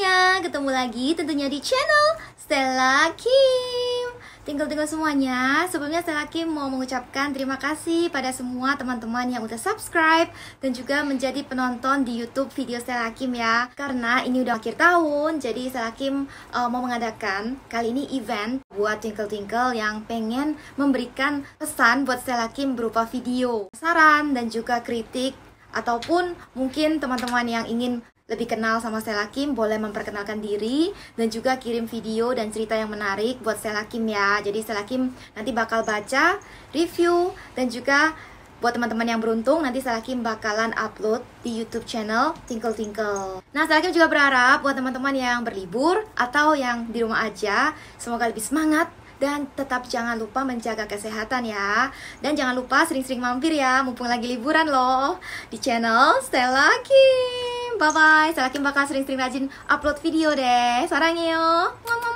semuanya, ketemu lagi tentunya di channel Stella Kim Tinggal-tinggal semuanya, sebelumnya Stella Kim mau mengucapkan terima kasih pada semua teman-teman yang udah subscribe Dan juga menjadi penonton di Youtube video Stella Kim ya Karena ini udah akhir tahun, jadi Stella Kim uh, mau mengadakan kali ini event Buat Twinkle-Twinkle yang pengen memberikan pesan buat Stella Kim berupa video Saran dan juga kritik ataupun mungkin teman-teman yang ingin lebih kenal sama Stella Kim boleh memperkenalkan diri dan juga kirim video dan cerita yang menarik buat Stella Kim ya. Jadi Stella Kim nanti bakal baca, review dan juga buat teman-teman yang beruntung nanti Stella Kim bakalan upload di YouTube channel Tinkle Tinkle. Nah, Stella Kim juga berharap buat teman-teman yang berlibur atau yang di rumah aja semoga lebih semangat dan tetap jangan lupa menjaga kesehatan ya. Dan jangan lupa sering-sering mampir ya, mumpung lagi liburan loh di channel Stella Kim bye bye. Saya yakin bakal sering-sering rajin upload video deh. Sarangnya yo.